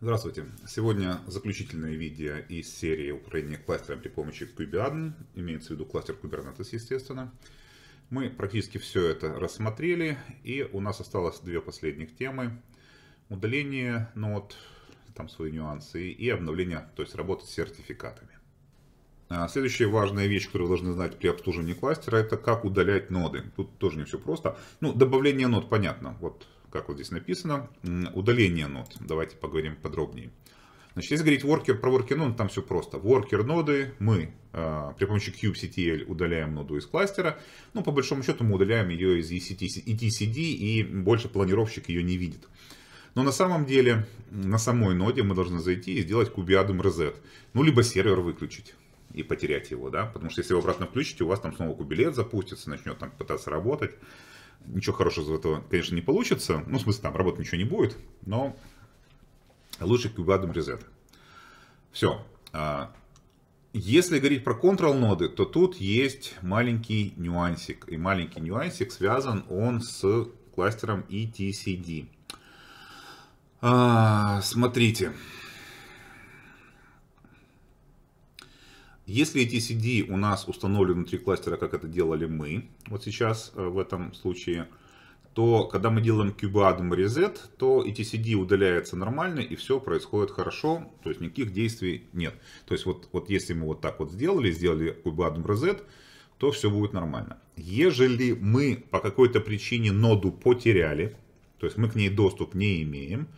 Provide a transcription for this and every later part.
Здравствуйте! Сегодня заключительное видео из серии управления кластером при помощи Kubernetes, имеется в виду кластер Kubernetes, естественно. Мы практически все это рассмотрели, и у нас осталось две последних темы. Удаление нот, там свои нюансы, и обновление, то есть работа с сертификатами. А, следующая важная вещь, которую вы должны знать при обслуживании кластера, это как удалять ноды. Тут тоже не все просто. Ну, добавление нод понятно. Вот как вот здесь написано, удаление нод. Давайте поговорим подробнее. Значит, если говорить worker про worker ну там все просто. Worker ноды мы э, при помощи kubectl удаляем ноду из кластера. Ну, по большому счету мы удаляем ее из etcd, e и больше планировщик ее не видит. Но на самом деле на самой ноде мы должны зайти и сделать кубиадом reset. Ну, либо сервер выключить и потерять его, да, потому что если вы обратно включите, у вас там снова кубилет запустится, начнет там пытаться работать ничего хорошего из этого, конечно, не получится. Ну, в смысле, там работать ничего не будет, но лучше кубадом резет. Все. А, если говорить про control ноды, то тут есть маленький нюансик. И маленький нюансик связан он с кластером etcd. А, смотрите. Смотрите. Если эти CD у нас установлены внутри кластера, как это делали мы, вот сейчас э, в этом случае, то когда мы делаем kubeadm reset, то эти etcd удаляются нормально и все происходит хорошо, то есть никаких действий нет. То есть вот, вот если мы вот так вот сделали, сделали kubeadm reset, то все будет нормально. Ежели мы по какой-то причине ноду потеряли, то есть мы к ней доступ не имеем,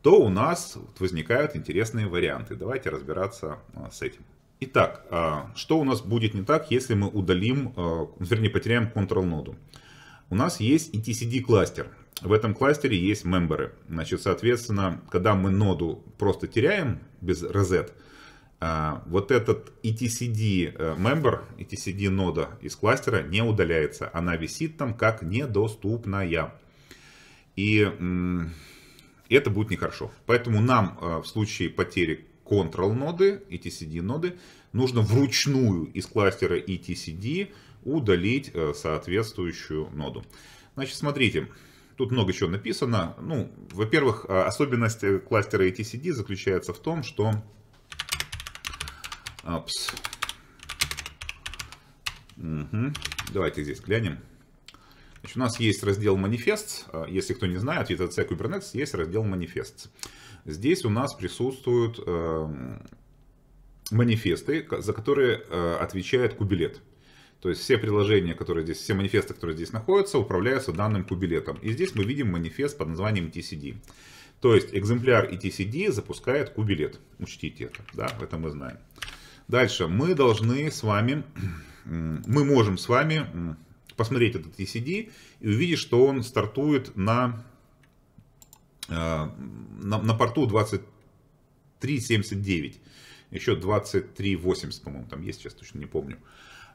то у нас возникают интересные варианты. Давайте разбираться э, с этим. Итак, а, что у нас будет не так, если мы удалим, а, вернее потеряем control ноду? У нас есть etcd кластер. В этом кластере есть мемберы. Значит, соответственно, когда мы ноду просто теряем без reset, а, вот этот etcd member, э, etcd нода из кластера не удаляется. Она висит там как недоступная. И это будет нехорошо. Поэтому нам в случае потери control ноды, etcd ноды, нужно вручную из кластера etcd удалить э, соответствующую ноду. Значит, смотрите, тут много чего написано. Ну, во-первых, э, особенность э, кластера etcd заключается в том, что... Опс. А, угу. Давайте здесь глянем. Значит, у нас есть раздел манифест. Э, если кто не знает, в ETC Kubernetes есть раздел манифест. Здесь у нас присутствуют эм, манифесты, за которые э, отвечает кубилет. То есть все приложения, которые здесь, все манифесты, которые здесь находятся, управляются данным кубилетом. И здесь мы видим манифест под названием TCD. То есть экземпляр ETCD запускает кубилет. Учтите это, да, это мы знаем. Дальше мы должны с вами, мы можем с вами посмотреть этот ECD и увидеть, что он стартует на, э, на, на порту 2379. Еще 2380, по-моему, там есть, сейчас точно не помню.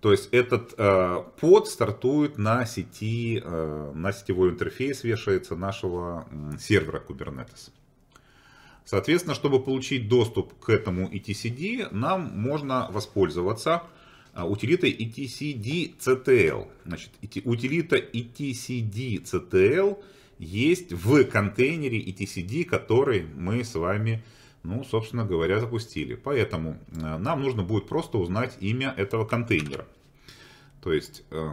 То есть этот э, под стартует на сети, э, на сетевой интерфейс вешается нашего э, сервера Kubernetes. Соответственно, чтобы получить доступ к этому ETCD, нам можно воспользоваться а, утилита etcdctl. Значит, утилита etcdctl есть в контейнере etcd, который мы с вами, ну, собственно говоря, запустили. Поэтому э, нам нужно будет просто узнать имя этого контейнера. То есть э,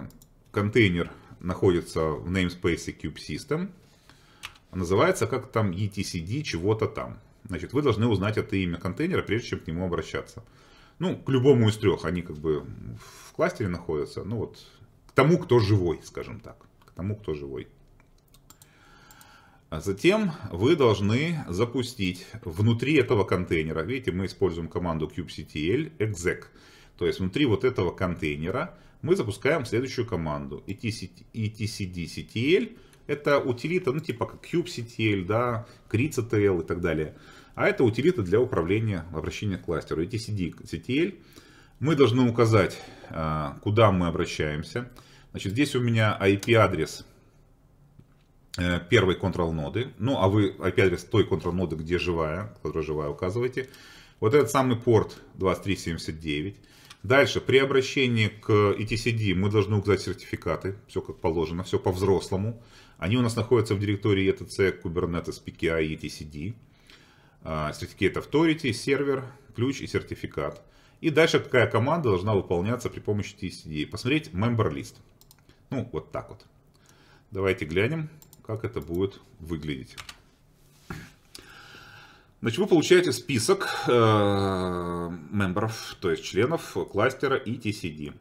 контейнер находится в namespace cube system. Называется как там etcd чего-то там. Значит, вы должны узнать это имя контейнера, прежде чем к нему обращаться ну, к любому из трех, они как бы в кластере находятся, ну вот, к тому, кто живой, скажем так, к тому, кто живой. А затем вы должны запустить внутри этого контейнера, видите, мы используем команду kubectl exec, то есть внутри вот этого контейнера мы запускаем следующую команду etcdctl, это утилита, ну типа как kubectl, да, krictl и так далее. А это утилита для управления обращения к кластеру. И CTL мы должны указать, а, куда мы обращаемся. Значит, здесь у меня IP-адрес э, первой контрол-ноды. Ну, а вы IP-адрес той контрол-ноды, где живая, которая живая, указываете. Вот этот самый порт 2379. Дальше, при обращении к ETCD мы должны указать сертификаты. Все как положено, все по-взрослому. Они у нас находятся в директории ETC Kubernetes PKI ETCD сертификат Authority, сервер, ключ и сертификат. И дальше такая команда должна выполняться при помощи TCD. Посмотреть member list. Ну, вот так вот. Давайте глянем, как это будет выглядеть. Значит, вы получаете список э, мемберов, то есть членов кластера и TCD.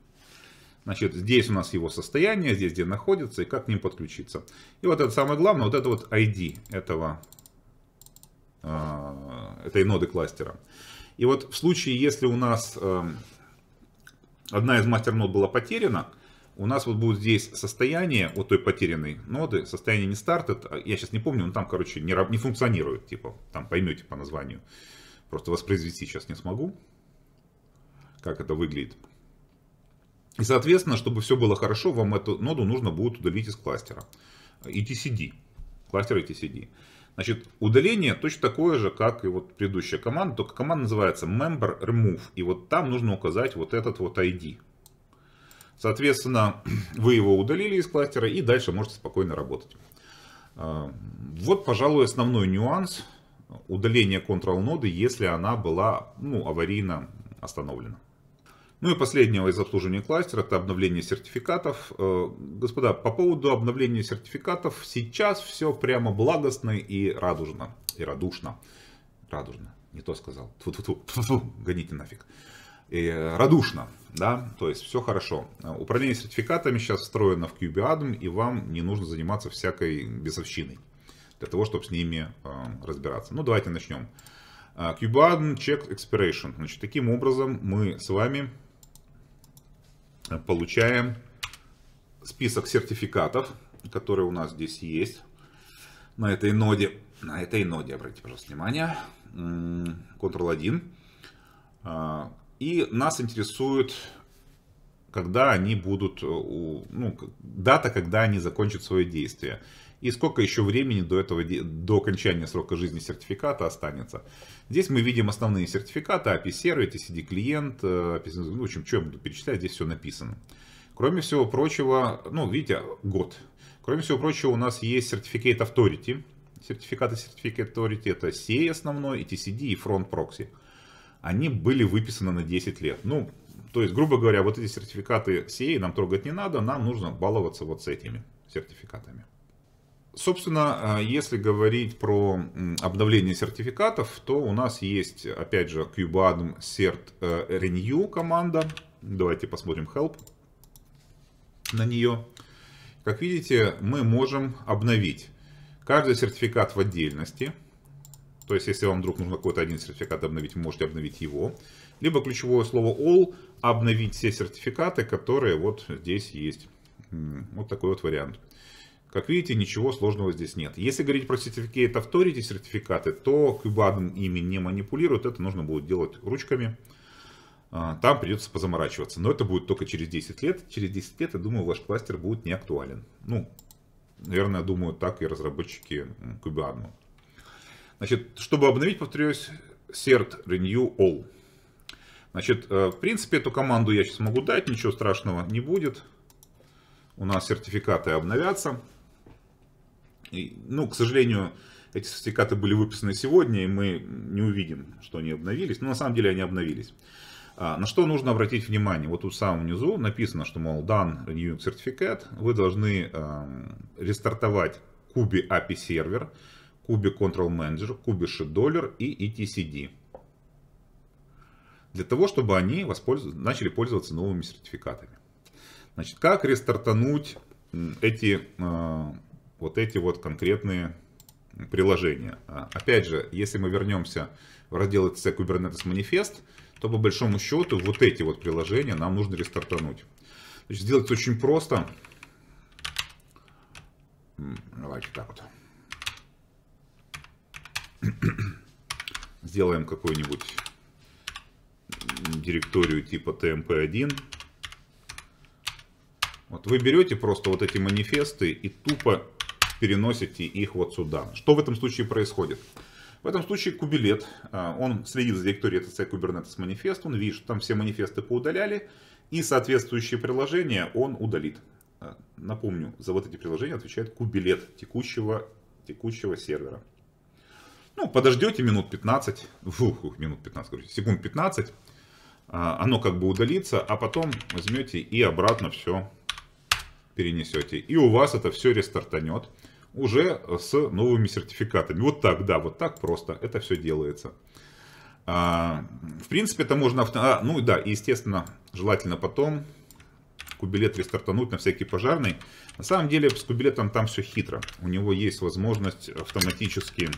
Значит, здесь у нас его состояние, здесь где находится и как к ним подключиться. И вот это самое главное, вот это вот ID этого Э, этой ноды кластера. И вот в случае, если у нас э, одна из мастер нод была потеряна, у нас вот будет здесь состояние вот той потерянной ноды, состояние не стартит, я сейчас не помню, но там, короче, не, не функционирует, типа, там поймете по названию. Просто воспроизвести сейчас не смогу, как это выглядит. И, соответственно, чтобы все было хорошо, вам эту ноду нужно будет удалить из кластера. ETCD, кластер ETCD. Значит, удаление точно такое же, как и вот предыдущая команда, только команда называется member remove. И вот там нужно указать вот этот вот ID. Соответственно, вы его удалили из кластера и дальше можете спокойно работать. А, вот, пожалуй, основной нюанс удаления control ноды, если она была ну, аварийно остановлена. Ну и последнего из обслуживания кластера, это обновление сертификатов. Э, господа, по поводу обновления сертификатов, сейчас все прямо благостно и радужно. И радушно. Радужно, не то сказал. Тьфу -тьфу -тьфу, тьфу -тьфу, гоните нафиг. И радушно, да, то есть все хорошо. Управление сертификатами сейчас встроено в QBADM, и вам не нужно заниматься всякой бесовщиной для того, чтобы с ними э, разбираться. Ну, давайте начнем. QBADM э, Check Expiration. Значит, таким образом мы с вами получаем список сертификатов, которые у нас здесь есть на этой ноде. На этой ноде, обратите, пожалуйста, внимание. Ctrl-1. А, и нас интересует, когда они будут, э, ну, дата, когда они закончат свое действие и сколько еще времени до, этого, до окончания срока жизни сертификата останется. Здесь мы видим основные сертификаты, API сервер, TCD клиент, э, ну, в общем, что я буду перечислять, здесь все написано. Кроме всего прочего, ну, видите, год. Кроме всего прочего, у нас есть Certificate Authority. Сертификаты Certificate Authority это CA основной, и TCD, и Front Proxy. Они были выписаны на 10 лет. Ну, то есть, грубо говоря, вот эти сертификаты CA нам трогать не надо, нам нужно баловаться вот с этими сертификатами. Собственно, а, если говорить про обновление сертификатов, то у нас есть, опять же, QBADM Cert э, Renew команда. Давайте посмотрим Help на нее. Как видите, мы можем обновить каждый сертификат в отдельности. То есть, если вам вдруг нужно какой-то один сертификат обновить, вы можете обновить его. Либо ключевое слово All – обновить все сертификаты, которые вот здесь есть. Вот такой вот вариант. Как видите, ничего сложного здесь нет. Если говорить про сертификат авторити, сертификаты, то Кубаден ими не манипулирует. Это нужно будет делать ручками. А, там придется позаморачиваться. Но это будет только через 10 лет. Через 10 лет, я думаю, ваш кластер будет не актуален. Ну, наверное, думаю, так и разработчики Кубиадну. Значит, чтобы обновить, повторюсь, cert renew all. Значит, э, в принципе, эту команду я сейчас могу дать, ничего страшного не будет. У нас сертификаты обновятся ну, к сожалению, эти сертификаты были выписаны сегодня, и мы не увидим, что они обновились. Но на самом деле они обновились. А, на что нужно обратить внимание? Вот тут в самом низу написано, что, мол, дан renewing сертификат. Вы должны э, рестартовать Куби API сервер, Куби Control Manager, Куби Dollar и ETCD. Для того, чтобы они воспользов... начали пользоваться новыми сертификатами. Значит, как рестартануть эти э, вот эти вот конкретные приложения. А, опять же, если мы вернемся в раздел etc Kubernetes Manifest, то по большому счету вот эти вот приложения нам нужно рестартануть. Значит, сделать очень просто. Давайте так вот. Сделаем какую-нибудь директорию типа tmp1. Вот вы берете просто вот эти манифесты и тупо переносите их вот сюда. Что в этом случае происходит? В этом случае Кубилет, а, он следит за директорией ТЦ Kubernetes манифест, он видит, что там все манифесты поудаляли, и соответствующие приложения он удалит. А, напомню, за вот эти приложения отвечает Кубилет текущего, текущего сервера. Ну, подождете минут 15, фух, минут 15, короче, секунд 15, а, оно как бы удалится, а потом возьмете и обратно все перенесете. И у вас это все рестартанет уже с новыми сертификатами. Вот так, да, вот так просто это все делается. А, в принципе, это можно... А, ну да, и естественно, желательно потом Кубилет рестартануть на всякий пожарный. На самом деле с Кубилетом там все хитро. У него есть возможность автоматически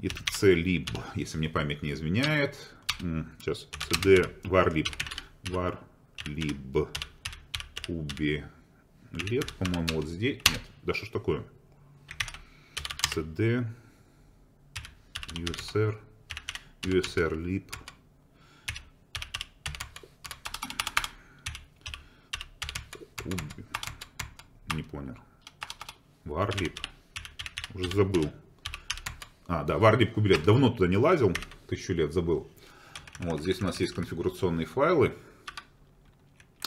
итц lib, если мне память не изменяет. Сейчас, cd var var varlib, kubilет, по-моему, вот здесь. Нет, да что ж такое? USD, USR, usr USRLib. Не понял. Варлип. Уже забыл. А, да, Варлип Кубилет. Давно туда не лазил. Тысячу лет забыл. Вот здесь у нас есть конфигурационные файлы.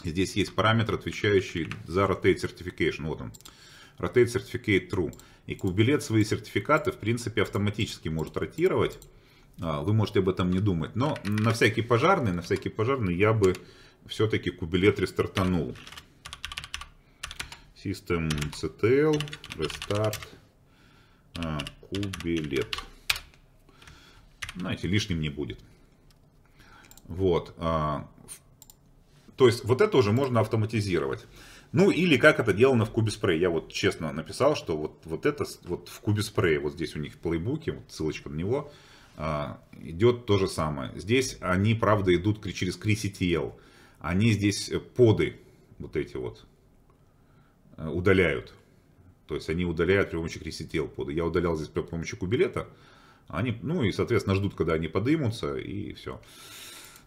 Здесь есть параметр, отвечающий за Rotate Certification. Вот он rotate certificate true. И кубилет свои сертификаты, в принципе, автоматически может ротировать. А, вы можете об этом не думать. Но на всякий пожарный, на всякий пожарный я бы все-таки кубилет рестартанул. System CTL, restart, а, кубилет. Знаете, лишним не будет. Вот. А, то есть вот это уже можно автоматизировать. Ну или как это делано в Кубе Спрей. Я вот честно написал, что вот, вот это вот в Кубе Спрей, вот здесь у них в плейбуке, вот ссылочка на него, а, идет то же самое. Здесь они, правда, идут через CRICTL. Они здесь э, поды вот эти вот э, удаляют. То есть они удаляют при помощи крестител поды. Я удалял здесь при помощи кубилета. Они, ну и, соответственно, ждут, когда они подымутся, и все.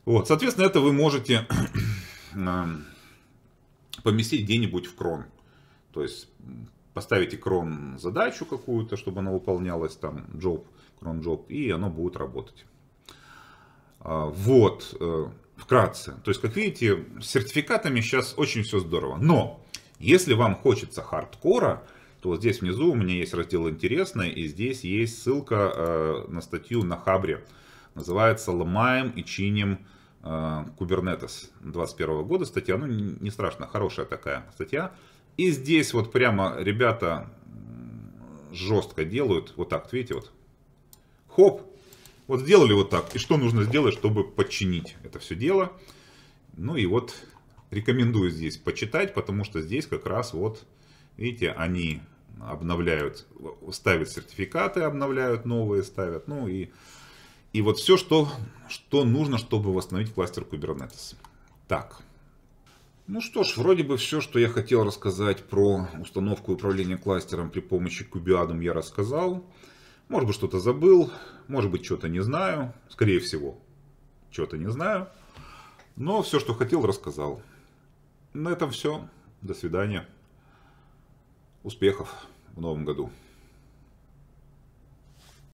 Вот, соответственно, это вы можете эм, поместить где-нибудь в крон. То есть поставите крон задачу какую-то, чтобы она выполнялась, там, job, крон job, и оно будет работать. А, вот, э, вкратце. То есть, как видите, с сертификатами сейчас очень все здорово. Но, если вам хочется хардкора, то вот здесь внизу у меня есть раздел «Интересное», и здесь есть ссылка э, на статью на Хабре. Называется «Ломаем и чиним Kubernetes э, 2021 года статья, ну не страшно, хорошая такая статья. И здесь вот прямо ребята жестко делают, вот так, видите, вот, хоп, вот сделали вот так. И что нужно сделать, чтобы подчинить это все дело? Ну и вот рекомендую здесь почитать, потому что здесь как раз вот, видите, они обновляют, ставят сертификаты, обновляют новые, ставят, ну и и вот все, что, что нужно, чтобы восстановить кластер Kubernetes. Так. Ну что ж, вроде бы все, что я хотел рассказать про установку и управление кластером при помощи Kubiadum я рассказал. Может быть что-то забыл, может быть что-то не знаю, скорее всего, что-то не знаю. Но все, что хотел, рассказал. На этом все. До свидания. Успехов в новом году.